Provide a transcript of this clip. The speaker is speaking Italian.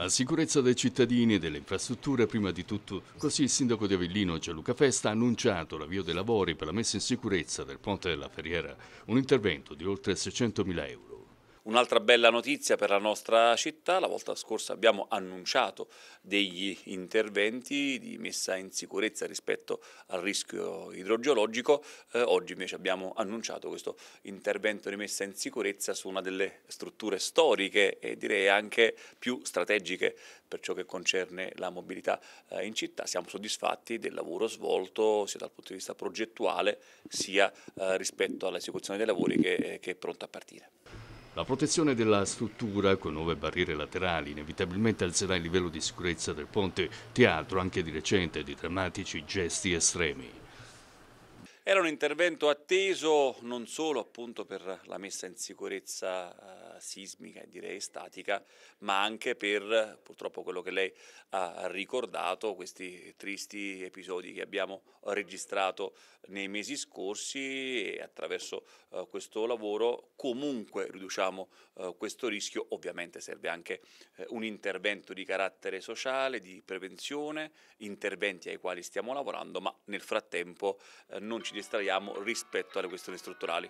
La sicurezza dei cittadini e delle infrastrutture prima di tutto, così il sindaco di Avellino Gianluca Festa ha annunciato l'avvio dei lavori per la messa in sicurezza del ponte della Ferriera, un intervento di oltre 600.000 euro. Un'altra bella notizia per la nostra città, la volta scorsa abbiamo annunciato degli interventi di messa in sicurezza rispetto al rischio idrogeologico, eh, oggi invece abbiamo annunciato questo intervento di messa in sicurezza su una delle strutture storiche e direi anche più strategiche per ciò che concerne la mobilità eh, in città. Siamo soddisfatti del lavoro svolto sia dal punto di vista progettuale sia eh, rispetto all'esecuzione dei lavori che, eh, che è pronta a partire. La protezione della struttura con nuove barriere laterali inevitabilmente alzerà il livello di sicurezza del ponte, teatro anche di recente di drammatici gesti estremi. Era un intervento atteso non solo appunto per la messa in sicurezza eh, sismica e direi statica, ma anche per purtroppo quello che lei ha ricordato, questi tristi episodi che abbiamo registrato nei mesi scorsi e attraverso eh, questo lavoro comunque riduciamo eh, questo rischio. Ovviamente serve anche eh, un intervento di carattere sociale, di prevenzione, interventi ai quali stiamo lavorando, ma nel frattempo eh, non ci ci distraiamo rispetto alle questioni strutturali.